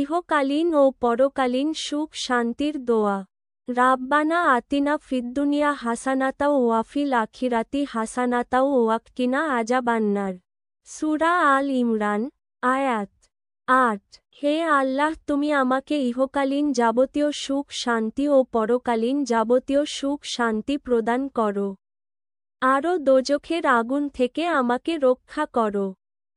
ইহকালীন ও পরকালীন সুখ শান্তির দোয়া রাব্বানা আতিনা ফিদ্দুনিয়া হাসানাতাও ওয়াফিল আখিরাতি হাসানাতাও ওয়াক্কিনা আজাবান্নার সুরা আল ইমরান আয়াত আট হে আল্লাহ তুমি আমাকে ইহকালীন যাবতীয় সুখ শান্তি ও পরকালীন যাবতীয় সুখ শান্তি প্রদান করো আরও দোজখের আগুন থেকে আমাকে রক্ষা করো